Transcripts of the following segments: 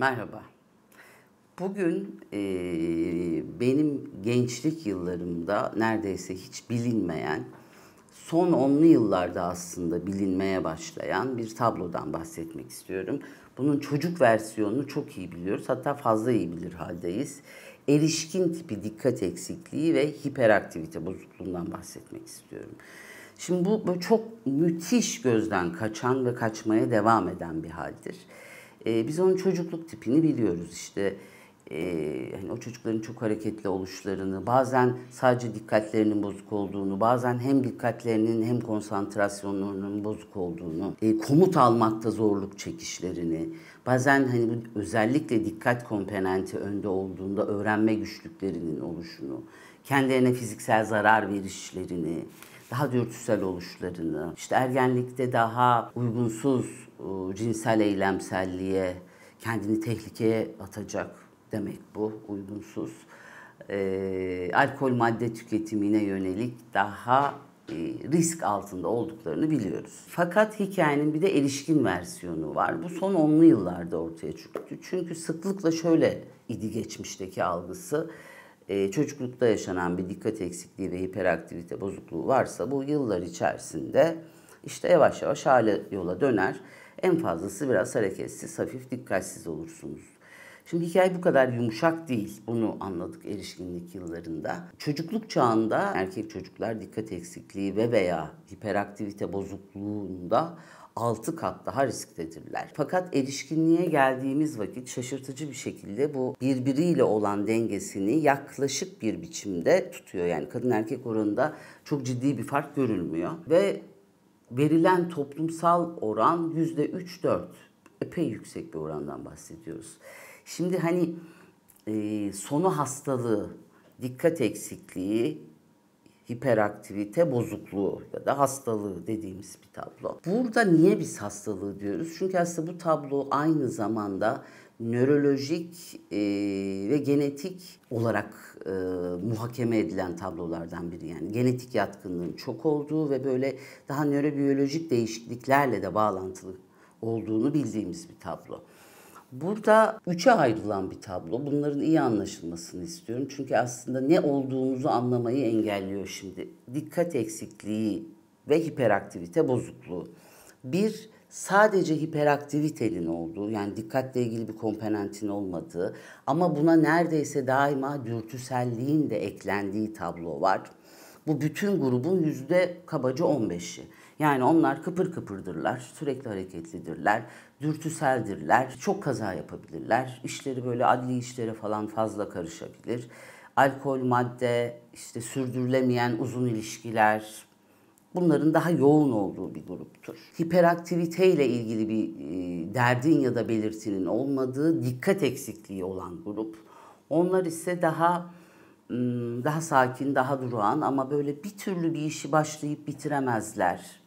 Merhaba. Bugün e, benim gençlik yıllarımda neredeyse hiç bilinmeyen, son onlu yıllarda aslında bilinmeye başlayan bir tablodan bahsetmek istiyorum. Bunun çocuk versiyonunu çok iyi biliyoruz. Hatta fazla iyi bilir haldeyiz. Erişkin tipi dikkat eksikliği ve hiperaktivite bozukluğundan bahsetmek istiyorum. Şimdi bu çok müthiş gözden kaçan ve kaçmaya devam eden bir haldir. E, biz onun çocukluk tipini biliyoruz işte. Ee, hani o çocukların çok hareketli oluşlarını, bazen sadece dikkatlerinin bozuk olduğunu, bazen hem dikkatlerinin hem konsantrasyonlarının bozuk olduğunu, e, komut almakta zorluk çekişlerini, bazen hani bu özellikle dikkat komponenti önde olduğunda öğrenme güçlüklerinin oluşunu, kendilerine fiziksel zarar verişlerini, daha dürtüsel oluşlarını, işte ergenlikte daha uygunsuz e, cinsel eylemselliğe, kendini tehlikeye atacak demek bu uygunsuz. E, alkol madde tüketimine yönelik daha e, risk altında olduklarını biliyoruz. Fakat hikayenin bir de erişkin versiyonu var. Bu son onlu yıllarda ortaya çıktı. Çünkü sıklıkla şöyle idi geçmişteki algısı ee, çocuklukta yaşanan bir dikkat eksikliği ve hiperaktivite bozukluğu varsa bu yıllar içerisinde işte yavaş yavaş hale yola döner. En fazlası biraz hareketsiz, hafif dikkatsiz olursunuz. Şimdi hikaye bu kadar yumuşak değil. Bunu anladık erişkinlik yıllarında. Çocukluk çağında erkek çocuklar dikkat eksikliği ve veya hiperaktivite bozukluğunda 6 kat daha risktedirler. Fakat erişkinliğe geldiğimiz vakit şaşırtıcı bir şekilde bu birbiriyle olan dengesini yaklaşık bir biçimde tutuyor. Yani kadın erkek oranında çok ciddi bir fark görülmüyor ve verilen toplumsal oran %3-4 epey yüksek bir orandan bahsediyoruz. Şimdi hani e, sonu hastalığı, dikkat eksikliği, hiperaktivite bozukluğu ya da hastalığı dediğimiz bir tablo. Burada niye biz hastalığı diyoruz? Çünkü aslında bu tablo aynı zamanda nörolojik e, ve genetik olarak e, muhakeme edilen tablolardan biri. Yani genetik yatkınlığın çok olduğu ve böyle daha nörobiyolojik değişikliklerle de bağlantılı olduğunu bildiğimiz bir tablo. Burada üçe ayrılan bir tablo. Bunların iyi anlaşılmasını istiyorum. Çünkü aslında ne olduğumuzu anlamayı engelliyor şimdi. Dikkat eksikliği ve hiperaktivite bozukluğu. Bir, sadece hiperaktivitenin olduğu, yani dikkatle ilgili bir komponentin olmadığı ama buna neredeyse daima dürtüselliğin de eklendiği tablo var. Bu bütün grubun yüzde kabaca 15'i. Yani onlar kıpır kıpırdırlar, sürekli hareketlidirler, dürtüseldirler, çok kaza yapabilirler. İşleri böyle adli işlere falan fazla karışabilir. Alkol, madde, işte sürdürülemeyen uzun ilişkiler, bunların daha yoğun olduğu bir gruptur. Hiperaktivite ile ilgili bir e, derdin ya da belirtinin olmadığı dikkat eksikliği olan grup. Onlar ise daha daha sakin, daha durağan ama böyle bir türlü bir işi başlayıp bitiremezler.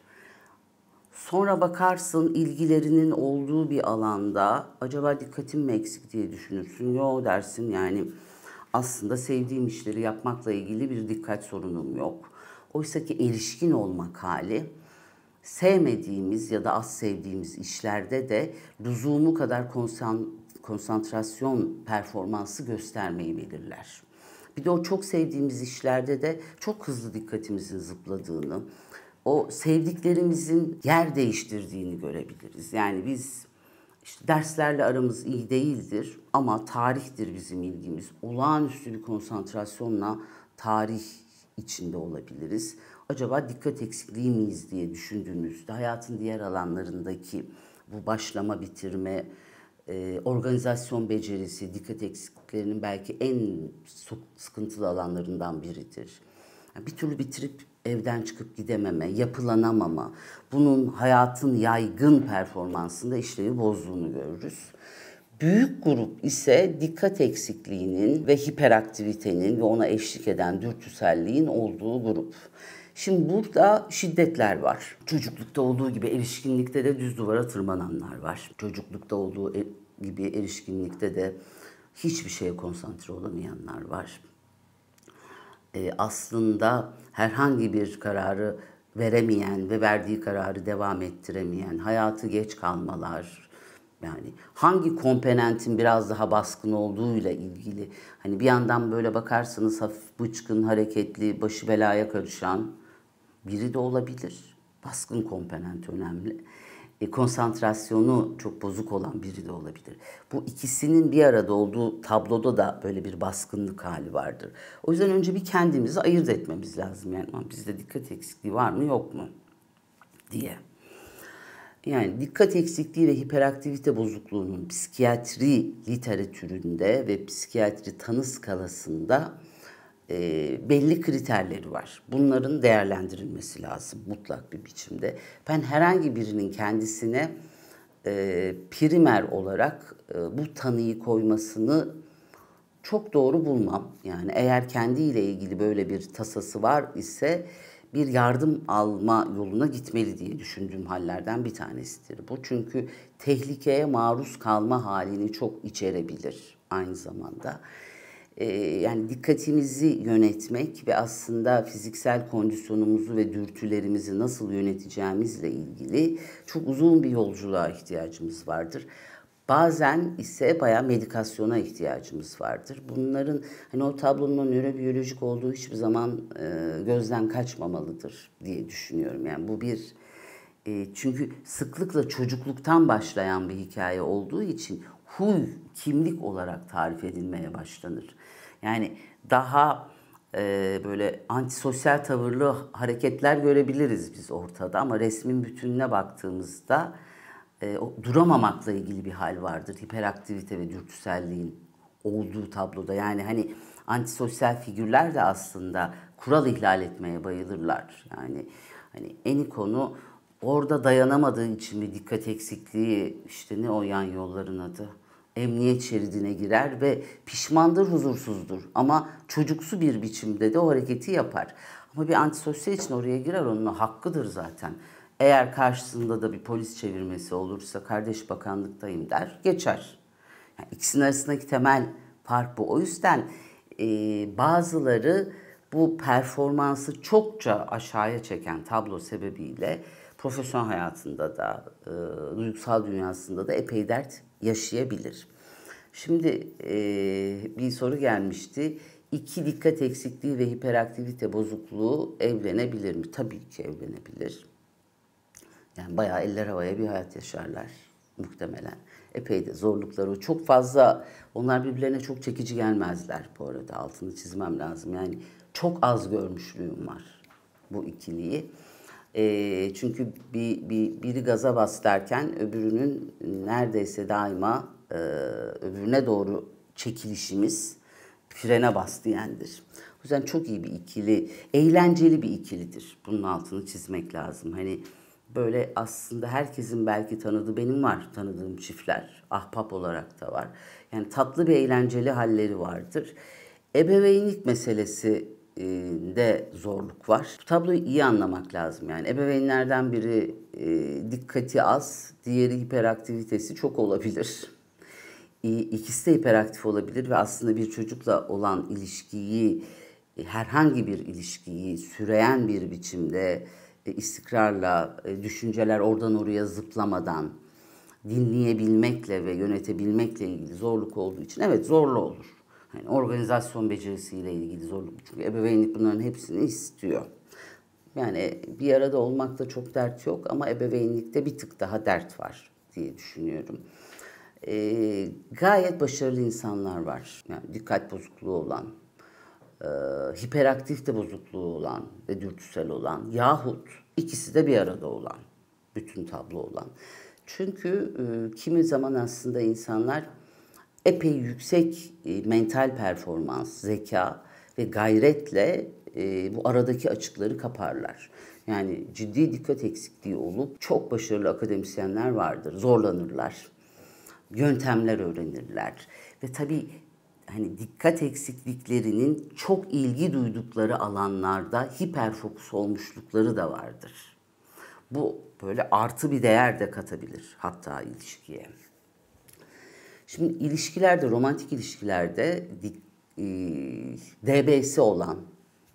Sonra bakarsın ilgilerinin olduğu bir alanda acaba dikkatim mi eksik diye düşünürsün. Yo dersin yani aslında sevdiğim işleri yapmakla ilgili bir dikkat sorunum yok. Oysa ki erişkin olmak hali sevmediğimiz ya da az sevdiğimiz işlerde de lüzumu kadar konsantrasyon performansı göstermeyi belirler. Bir de o çok sevdiğimiz işlerde de çok hızlı dikkatimizin zıpladığını, o sevdiklerimizin yer değiştirdiğini görebiliriz. Yani biz işte derslerle aramız iyi değildir ama tarihtir bizim ilgimiz. Olağanüstü bir konsantrasyonla tarih içinde olabiliriz. Acaba dikkat eksikliği miyiz diye düşündüğümüzde hayatın diğer alanlarındaki bu başlama, bitirme, e, organizasyon becerisi dikkat eksikliklerinin belki en sıkıntılı alanlarından biridir. bir türlü bitirip evden çıkıp gidememe, yapılanamama, bunun hayatın yaygın performansında işlevi bozduğunu görürüz. Büyük grup ise dikkat eksikliğinin ve hiperaktivitenin ve ona eşlik eden dürtüselliğin olduğu grup. Şimdi burada şiddetler var. Çocuklukta olduğu gibi erişkinlikte de düz duvara tırmananlar var. Çocuklukta olduğu e, gibi erişkinlikte de hiçbir şeye konsantre olamayanlar var. E, aslında herhangi bir kararı veremeyen ve verdiği kararı devam ettiremeyen, hayatı geç kalmalar, yani hangi komponentin biraz daha baskın olduğuyla ilgili. Hani bir yandan böyle bakarsanız hafif bıçkın, hareketli, başı belaya karışan biri de olabilir. Baskın komponent önemli konsantrasyonu çok bozuk olan biri de olabilir. Bu ikisinin bir arada olduğu tabloda da böyle bir baskınlık hali vardır. O yüzden önce bir kendimizi ayırt etmemiz lazım. Yani bizde dikkat eksikliği var mı yok mu diye. Yani dikkat eksikliği ve hiperaktivite bozukluğunun psikiyatri literatüründe ve psikiyatri tanı skalasında e, belli kriterleri var. Bunların değerlendirilmesi lazım mutlak bir biçimde. Ben herhangi birinin kendisine e, primer olarak e, bu tanıyı koymasını çok doğru bulmam. Yani eğer kendiyle ilgili böyle bir tasası var ise bir yardım alma yoluna gitmeli diye düşündüğüm hallerden bir tanesidir bu. Çünkü tehlikeye maruz kalma halini çok içerebilir aynı zamanda. Ee, yani dikkatimizi yönetmek ve aslında fiziksel kondisyonumuzu ve dürtülerimizi nasıl yöneteceğimizle ilgili çok uzun bir yolculuğa ihtiyacımız vardır. Bazen ise baya medikasyona ihtiyacımız vardır. Bunların hani o tablonun nörobiyolojik olduğu hiçbir zaman e, gözden kaçmamalıdır diye düşünüyorum. Yani bu bir e, çünkü sıklıkla çocukluktan başlayan bir hikaye olduğu için huy kimlik olarak tarif edilmeye başlanır. Yani daha e, böyle antisosyal tavırlı hareketler görebiliriz biz ortada ama resmin bütününe baktığımızda e, o, duramamakla ilgili bir hal vardır. Hiperaktivite ve dürtüselliğin olduğu tabloda. Yani hani antisosyal figürler de aslında kural ihlal etmeye bayılırlar. Yani hani en konu orada dayanamadığı için bir dikkat eksikliği işte ne o yan yolların adı? emniyet şeridine girer ve pişmandır, huzursuzdur. Ama çocuksu bir biçimde de o hareketi yapar. Ama bir antisosyal için oraya girer onun hakkıdır zaten. Eğer karşısında da bir polis çevirmesi olursa kardeş bakanlıktayım der geçer. Yani ikisinin arasındaki temel fark bu. O yüzden e, bazıları bu performansı çokça aşağıya çeken tablo sebebiyle profesyonel hayatında da, e, duygusal dünyasında da epey dert yaşayabilir. Şimdi e, bir soru gelmişti. İki dikkat eksikliği ve hiperaktivite bozukluğu evlenebilir mi? Tabii ki evlenebilir. Yani bayağı eller havaya bir hayat yaşarlar muhtemelen. Epey de zorlukları çok fazla. Onlar birbirlerine çok çekici gelmezler bu arada altını çizmem lazım. Yani çok az görmüşlüğüm var bu ikiliyi. E, çünkü bir, bir, biri gaza bas öbürünün neredeyse daima e, öbürüne doğru çekilişimiz frene bas diyendir. O yüzden çok iyi bir ikili, eğlenceli bir ikilidir. Bunun altını çizmek lazım. Hani böyle aslında herkesin belki tanıdığı benim var tanıdığım çiftler. Ahbap olarak da var. Yani tatlı bir eğlenceli halleri vardır. Ebeveynlik meselesi de zorluk var. Bu tabloyu iyi anlamak lazım yani. Ebeveynlerden biri e, dikkati az, diğeri hiperaktivitesi çok olabilir. E, ikisi de hiperaktif olabilir ve aslında bir çocukla olan ilişkiyi, e, herhangi bir ilişkiyi süreyen bir biçimde e, istikrarla, e, düşünceler oradan oraya zıplamadan dinleyebilmekle ve yönetebilmekle ilgili zorluk olduğu için evet zorlu olur. Hani organizasyon becerisiyle ilgili zorluk. Çünkü ebeveynlik bunların hepsini istiyor. Yani bir arada olmakta çok dert yok ama ebeveynlikte bir tık daha dert var diye düşünüyorum. Ee, gayet başarılı insanlar var. Yani dikkat bozukluğu olan, e, hiperaktif de bozukluğu olan ve dürtüsel olan yahut ikisi de bir arada olan, bütün tablo olan. Çünkü e, kimi zaman aslında insanlar epey yüksek e, mental performans, zeka ve gayretle e, bu aradaki açıkları kaparlar. Yani ciddi dikkat eksikliği olup çok başarılı akademisyenler vardır. Zorlanırlar. Yöntemler öğrenirler. Ve tabii hani dikkat eksikliklerinin çok ilgi duydukları alanlarda hiperfokus olmuşlukları da vardır. Bu böyle artı bir değer de katabilir hatta ilişkiye. Şimdi ilişkilerde, romantik ilişkilerde DBS e, olan,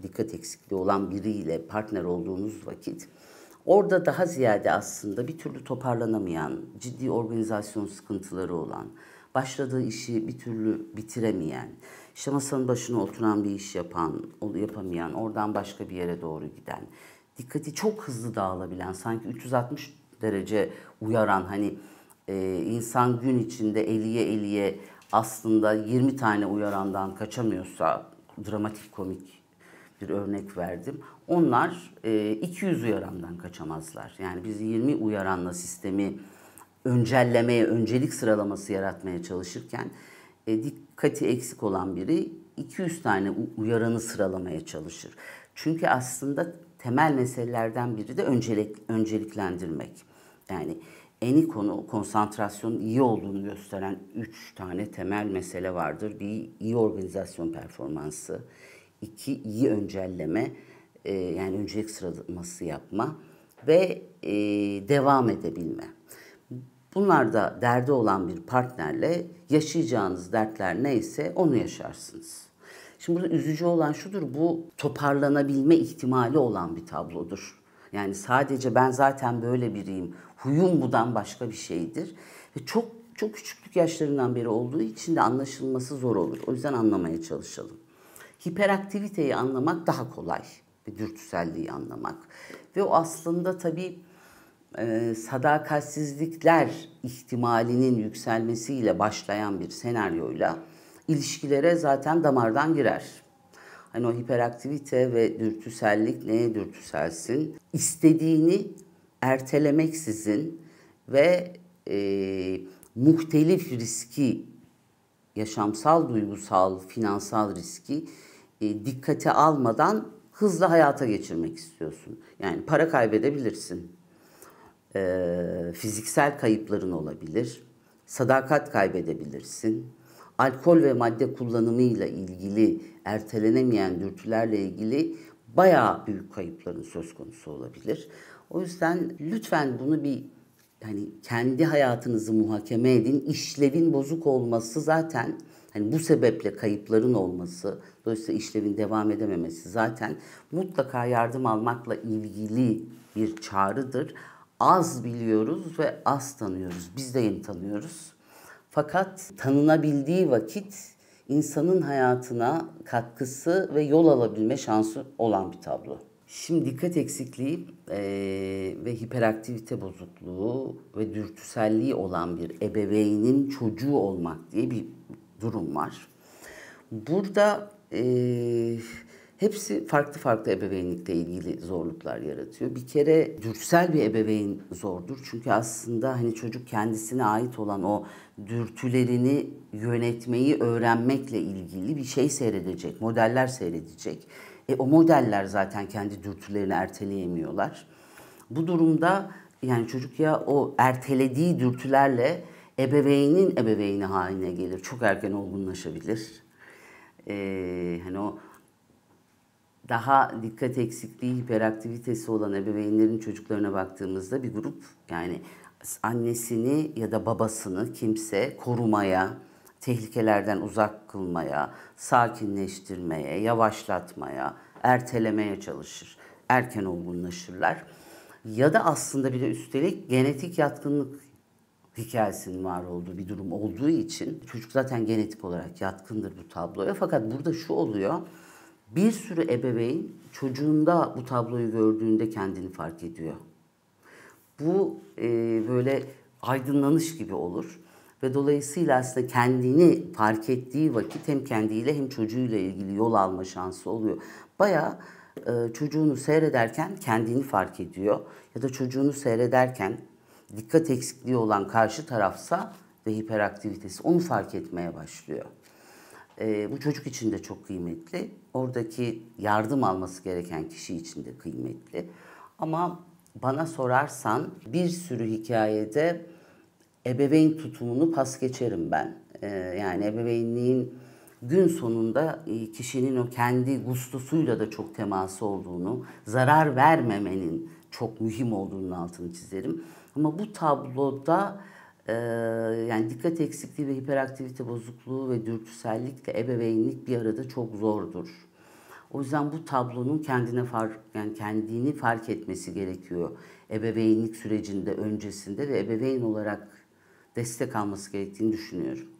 dikkat eksikliği olan biriyle partner olduğunuz vakit orada daha ziyade aslında bir türlü toparlanamayan, ciddi organizasyon sıkıntıları olan, başladığı işi bir türlü bitiremeyen, işte masanın başına oturan bir iş yapan, yapamayan, oradan başka bir yere doğru giden, dikkati çok hızlı dağılabilen, sanki 360 derece uyaran hani e, insan gün içinde eliye eliye aslında 20 tane uyarandan kaçamıyorsa dramatik komik bir örnek verdim. Onlar 200 e, uyarandan kaçamazlar. Yani biz 20 uyaranla sistemi öncellemeye, öncelik sıralaması yaratmaya çalışırken e, dikkati eksik olan biri 200 tane uyaranı sıralamaya çalışır. Çünkü aslında temel meselelerden biri de öncelik, önceliklendirmek. Yani eni konu konsantrasyon iyi olduğunu gösteren 3 tane temel mesele vardır. Bir iyi organizasyon performansı, iki iyi öncelleme e, yani öncelik sıralaması yapma ve e, devam edebilme. Bunlarda derdi olan bir partnerle yaşayacağınız dertler neyse onu yaşarsınız. Şimdi burada üzücü olan şudur, bu toparlanabilme ihtimali olan bir tablodur. Yani sadece ben zaten böyle biriyim, Huyum huyungudan başka bir şeydir. Ve çok çok küçüklük yaşlarından beri olduğu için de anlaşılması zor olur. O yüzden anlamaya çalışalım. Hiperaktiviteyi anlamak daha kolay. Bir dürtüselliği anlamak. Ve o aslında tabii e, sadakatsizlikler ihtimalinin yükselmesiyle başlayan bir senaryoyla ilişkilere zaten damardan girer. Hani o hiperaktivite ve dürtüsellik neye dürtüselsin? İstediğini ertelemeksizin ve e, muhtelif riski, yaşamsal, duygusal, finansal riski e, dikkate almadan hızlı hayata geçirmek istiyorsun. Yani para kaybedebilirsin. E, fiziksel kayıpların olabilir. Sadakat kaybedebilirsin. Alkol ve madde kullanımıyla ilgili ertelenemeyen dürtülerle ilgili bayağı büyük kayıpların söz konusu olabilir. O yüzden lütfen bunu bir yani kendi hayatınızı muhakeme edin. İşlevin bozuk olması zaten hani bu sebeple kayıpların olması, dolayısıyla işlevin devam edememesi zaten mutlaka yardım almakla ilgili bir çağrıdır. Az biliyoruz ve az tanıyoruz. Biz de yeni tanıyoruz. Fakat tanınabildiği vakit insanın hayatına katkısı ve yol alabilme şansı olan bir tablo. Şimdi dikkat eksikliği e, ve hiperaktivite bozukluğu ve dürtüselliği olan bir ebeveynin çocuğu olmak diye bir durum var. Burada e, hepsi farklı farklı ebeveynlikle ilgili zorluklar yaratıyor. Bir kere dürtüsel bir ebeveyn zordur. Çünkü aslında hani çocuk kendisine ait olan o dürtülerini yönetmeyi öğrenmekle ilgili bir şey seyredecek, modeller seyredecek e, o modeller zaten kendi dürtülerini erteleyemiyorlar. Bu durumda yani çocuk ya o ertelediği dürtülerle ebeveynin ebeveyni haline gelir. Çok erken olgunlaşabilir. Ee, hani o daha dikkat eksikliği, hiperaktivitesi olan ebeveynlerin çocuklarına baktığımızda bir grup yani annesini ya da babasını kimse korumaya, tehlikelerden uzak kılmaya, sakinleştirmeye, yavaşlatmaya, ertelemeye çalışır. Erken olgunlaşırlar. Ya da aslında bir de üstelik genetik yatkınlık hikayesinin var olduğu bir durum olduğu için çocuk zaten genetik olarak yatkındır bu tabloya. Fakat burada şu oluyor. Bir sürü ebeveyn çocuğunda bu tabloyu gördüğünde kendini fark ediyor. Bu e, böyle aydınlanış gibi olur ve dolayısıyla aslında kendini fark ettiği vakit hem kendiyle hem çocuğuyla ilgili yol alma şansı oluyor. Bayağı e, çocuğunu seyrederken kendini fark ediyor ya da çocuğunu seyrederken dikkat eksikliği olan karşı tarafsa ve hiperaktivitesi onu fark etmeye başlıyor. E, bu çocuk için de çok kıymetli. Oradaki yardım alması gereken kişi için de kıymetli. Ama bana sorarsan bir sürü hikayede ebeveyn tutumunu pas geçerim ben. Ee, yani ebeveynliğin gün sonunda e, kişinin o kendi gustusuyla da çok teması olduğunu, zarar vermemenin çok mühim olduğunun altını çizerim. Ama bu tabloda e, yani dikkat eksikliği ve hiperaktivite bozukluğu ve dürtüsellikle ebeveynlik bir arada çok zordur. O yüzden bu tablonun kendine fark yani kendini fark etmesi gerekiyor. Ebeveynlik sürecinde öncesinde ve ebeveyn olarak destek alması gerektiğini düşünüyorum.